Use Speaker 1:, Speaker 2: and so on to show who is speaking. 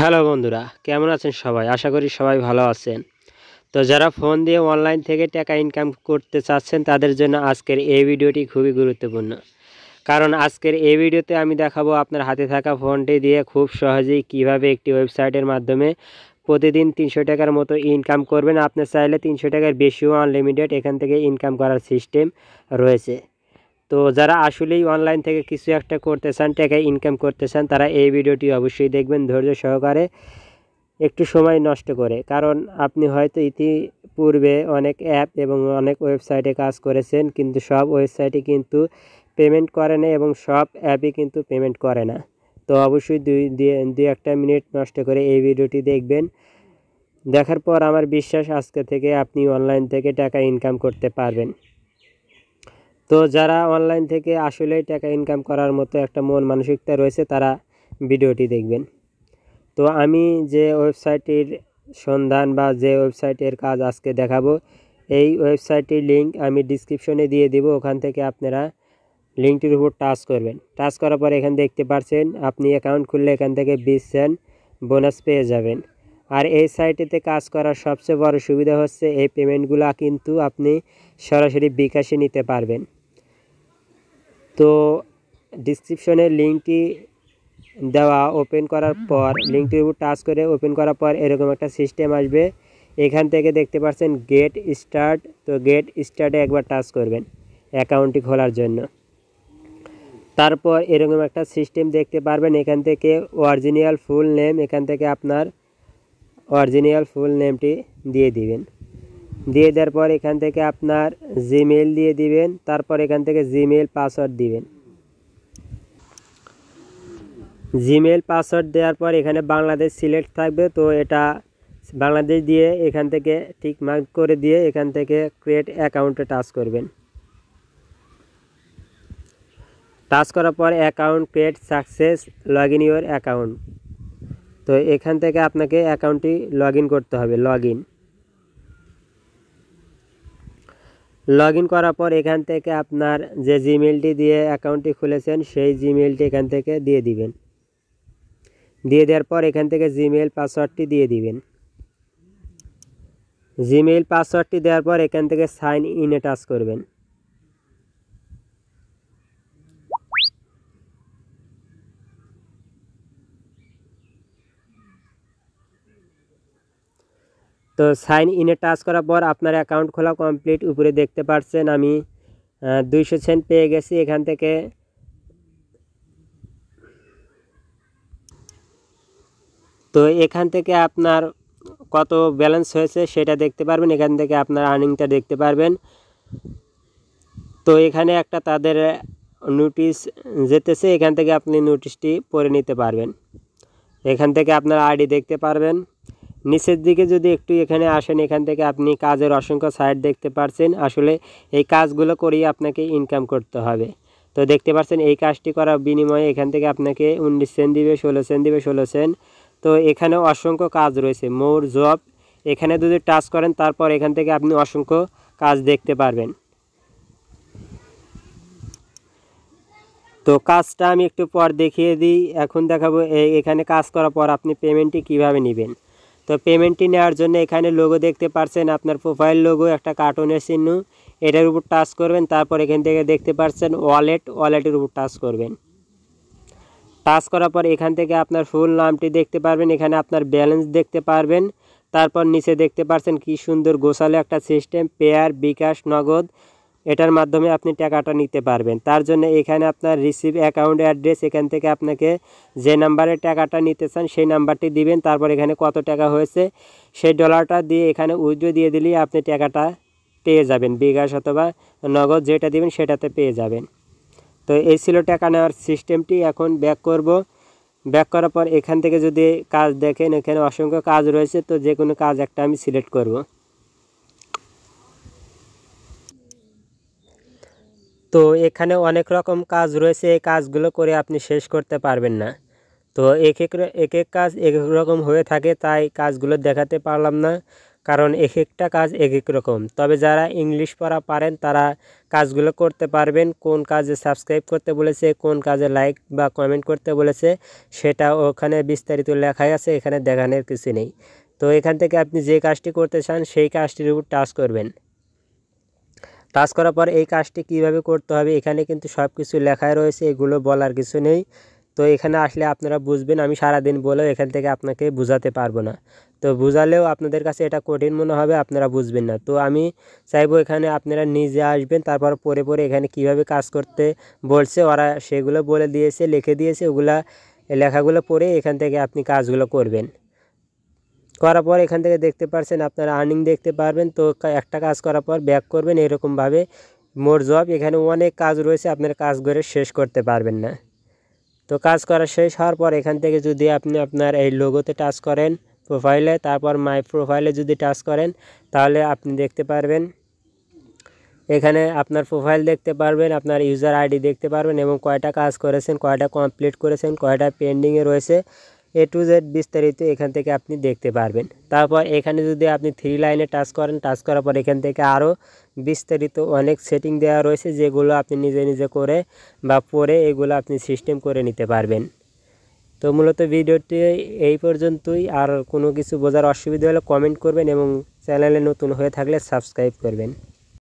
Speaker 1: hello বন্ধুরা কেমন আছেন সবাই আশা করি সবাই ভালো আছেন তো যারা ফোন দিয়ে অনলাইন থেকে টাকা ইনকাম করতে চাচ্ছেন তাদের জন্য আজকের এই ভিডিওটি খুবই গুরুত্বপূর্ণ কারণ আজকের এই ভিডিওতে আমি দেখাবো আপনার হাতে থাকা ফোনটি দিয়ে খুব সহজেই কিভাবে একটি ওয়েবসাইটের মাধ্যমে প্রতিদিন তিনশো টাকার মতো ইনকাম করবেন আপনি চাইলে তিনশো টাকার বেশিও আনলিমিটেড এখান থেকে ইনকাম করার সিস্টেম রয়েছে তো যারা আসলেই অনলাইন থেকে কিছু একটা করতে চান টাকা ইনকাম করতে চান তারা এই ভিডিওটি অবশ্যই দেখবেন ধৈর্য সহকারে একটু সময় নষ্ট করে কারণ আপনি হয়তো ইতিপূর্বে অনেক অ্যাপ এবং অনেক ওয়েবসাইটে কাজ করেছেন কিন্তু সব ওয়েবসাইটে কিন্তু পেমেন্ট করে না এবং সব অ্যাপই কিন্তু পেমেন্ট করে না তো অবশ্যই দুই দুই একটা মিনিট নষ্ট করে এই ভিডিওটি দেখবেন দেখার পর আমার বিশ্বাস আজকে থেকে আপনি অনলাইন থেকে টাকা ইনকাম করতে পারবেন তো যারা অনলাইন থেকে আসলেই টাকা ইনকাম করার মতো একটা মন মানসিকতা রয়েছে তারা ভিডিওটি দেখবেন তো আমি যে ওয়েবসাইটটির সন্ধান বা যে ওয়েবসাইটের কাজ আজকে দেখাবো এই ওয়েবসাইটটির লিঙ্ক আমি ডিসক্রিপশনে দিয়ে দিব ওখান থেকে আপনারা লিঙ্কটির উপর টাচ করবেন টাচ করার পর এখানে দেখতে পাচ্ছেন আপনি অ্যাকাউন্ট খুললে এখান থেকে বিশ সেন্ট বোনাস পেয়ে যাবেন আর এই সাইটেতে কাজ করার সবচেয়ে বড় সুবিধা হচ্ছে এই পেমেন্টগুলো কিন্তু আপনি সরাসরি বিকাশে নিতে পারবেন তো ডিসক্রিপশনে লিঙ্কটি দেওয়া ওপেন করার পর লিঙ্কটির উপর টাচ করে ওপেন করার পর এরকম একটা সিস্টেম আসবে এখান থেকে দেখতে পাচ্ছেন গেট স্টার্ট তো গেট স্টার্টে একবার টাচ করবেন অ্যাকাউন্টটি খোলার জন্য তারপর এরকম একটা সিস্টেম দেখতে পারবেন এখান থেকে অরিজিনাল ফুল নেম এখান থেকে আপনার অরিজিনাল ফুল নেমটি দিয়ে দিবেন দিয়ে দেওয়ার পর এখান থেকে আপনার জিমেল দিয়ে দিবেন তারপর এখান থেকে জিমেল পাসওয়ার্ড দিবেন জিমেল পাসওয়ার্ড দেওয়ার পর এখানে বাংলাদেশ সিলেক্ট থাকবে তো এটা বাংলাদেশ দিয়ে এখান থেকে ঠিক মার্ক করে দিয়ে এখান থেকে ক্রিয়েট অ্যাকাউন্টে টাচ করবেন টাচ করার পর account create success log in your account তো এখান থেকে আপনাকে অ্যাকাউন্টটি লগ করতে হবে লগ লগ ইন করার পর এখান থেকে আপনার যে জিমেলটি দিয়ে অ্যাকাউন্টটি খুলেছেন সেই জিমেলটি এখান থেকে দিয়ে দিবেন দিয়ে দেওয়ার পর এখান থেকে জিমেল পাসওয়ার্ডটি দিয়ে দিবেন জিমেল পাসওয়ার্ডটি দেওয়ার পর এখান থেকে সাইন ইনে টাচ করবেন তো সাইন ইনে টাচ করার পর আপনার অ্যাকাউন্ট খোলা কমপ্লিট উপরে দেখতে পাচ্ছেন আমি দুইশো সেন্ট পেয়ে গেছি এখান থেকে তো এখান থেকে আপনার কত ব্যালেন্স হয়েছে সেটা দেখতে পারবেন এখান থেকে আপনার আর্নিংটা দেখতে পারবেন তো এখানে একটা তাদের নোটিশ যেতেছে এখান থেকে আপনি নোটিশটি পরে নিতে পারবেন এখান থেকে আপনার আইডি দেখতে পারবেন নিচের দিকে যদি একটু এখানে আসেন এখান থেকে আপনি কাজের অসংখ্য সাইট দেখতে পারছেন আসলে এই কাজগুলো করেই আপনাকে ইনকাম করতে হবে তো দেখতে পাচ্ছেন এই কাজটি করার বিনিময়ে এখান থেকে আপনাকে উনিশ সেন্ট দিবে ষোলো সেন্ট দিবে ষোলো সেন্ট তো এখানে অসংখ্য কাজ রয়েছে মোর জব এখানে যদি টাচ করেন তারপর এখান থেকে আপনি অসংখ্য কাজ দেখতে পারবেন তো কাজটা আমি একটু পর দেখিয়ে দিই এখন দেখাবো এখানে কাজ করার পর আপনি পেমেন্টটি কিভাবে নেবেন তো পেমেন্টটি নেওয়ার জন্য এখানে লোগো দেখতে পারছেন আপনার প্রোফাইল লোগো একটা কার্টুনের চিহ্ন এটার উপর টাচ করবেন তারপর এখান থেকে দেখতে পারছেন ওয়ালেট ওয়ালেটের উপর টাচ করবেন টাচ করার পর এখান থেকে আপনার ফুল নামটি দেখতে পারবেন এখানে আপনার ব্যালেন্স দেখতে পারবেন তারপর নিচে দেখতে পারছেন কি সুন্দর গোছালো একটা সিস্টেম পেয়ার বিকাশ নগদ এটার মাধ্যমে আপনি টাকাটা নিতে পারবেন তার জন্য এখানে আপনার রিসিভ অ্যাকাউন্ট অ্যাড্রেস এখান থেকে আপনাকে যে নাম্বারে টাকাটা নিতে চান সেই নাম্বারটি দিবেন তারপর এখানে কত টাকা হয়েছে সেই ডলারটা দিয়ে এখানে উইথড্রো দিয়ে দিলেই আপনি টাকাটা পেয়ে যাবেন বিকাশ অথবা নগদ যেটা দিবেন সেটাতে পেয়ে যাবেন তো এই ছিল টাকা নেওয়ার সিস্টেমটি এখন ব্যাক করব ব্যাক করার পর এখান থেকে যদি কাজ দেখেন এখানে অসংখ্য কাজ রয়েছে তো যে কোনো কাজ একটা আমি সিলেক্ট করব তো এখানে অনেক রকম কাজ রয়েছে এই কাজগুলো করে আপনি শেষ করতে পারবেন না তো এক এক এক এক কাজ এক এক রকম হয়ে থাকে তাই কাজগুলো দেখাতে পারলাম না কারণ এক একটা কাজ এক এক রকম তবে যারা ইংলিশ পড়া পারেন তারা কাজগুলো করতে পারবেন কোন কাজে সাবস্ক্রাইব করতে বলেছে কোন কাজে লাইক বা কমেন্ট করতে বলেছে সেটা ওখানে বিস্তারিত লেখাই আছে এখানে দেখানোর কিছু নেই তো এখান থেকে আপনি যে কাজটি করতে চান সেই কাজটির উপর টাচ করবেন কাজ করার পর এই কাজটি কিভাবে করতে হবে এখানে কিন্তু সব কিছু লেখায় রয়েছে এগুলো বলার কিছু নেই তো এখানে আসলে আপনারা বুঝবেন আমি সারাদিন বলেও এখান থেকে আপনাকে বোঝাতে পারবো না তো বোঝালেও আপনাদের কাছে এটা কঠিন মনে হবে আপনারা বুঝবেন না তো আমি চাইবো এখানে আপনারা নিজে আসবেন তারপর পরে পরে এখানে কিভাবে কাজ করতে বলছে ওরা সেগুলো বলে দিয়েছে লিখে দিয়েছে ওগুলা লেখাগুলো পড়ে এখান থেকে আপনি কাজগুলো করবেন কয়টা করার পর এখান থেকে দেখতে পারছেন আপনার আর্নিং দেখতে পারবেন তো একটা কাজ করার পর ব্যাক করবেন এইরকম ভাবে মোর জব এখানে অনেক কাজ রয়েছে আপনার কাজ গরে শেষ করতে পারবেন না তো কাজ করার শেষ হওয়ার পর এখান থেকে যদি আপনি আপনার এই লোগোতে টাচ করেন প্রোফাইলে তারপর মাই প্রোফাইলে যদি টাচ করেন তাহলে আপনি দেখতে পারবেন এখানে আপনার প্রোফাইল দেখতে পারবেন আপনার ইউজার আইডি দেখতে পারবেন এবং কয়টা কাজ করেছেন কয়টা কমপ্লিট করেছেন কয়টা পেন্ডিং এ রয়েছে এ টু জেড বিস্তারিত এখান থেকে আপনি দেখতে পারবেন তারপর এখানে যদি আপনি থ্রি লাইনে টাচ করেন টাচ করার পর এখান থেকে আরও বিস্তারিত অনেক সেটিং দেওয়া রয়েছে যেগুলো আপনি নিজে নিজে করে বা পরে এগুলো আপনি সিস্টেম করে নিতে পারবেন তো মূলত ভিডিওটি এই পর্যন্তই আর কোনো কিছু বোঝার অসুবিধা হলে কমেন্ট করবেন এবং চ্যানেলে নতুন হয়ে থাকলে সাবস্ক্রাইব করবেন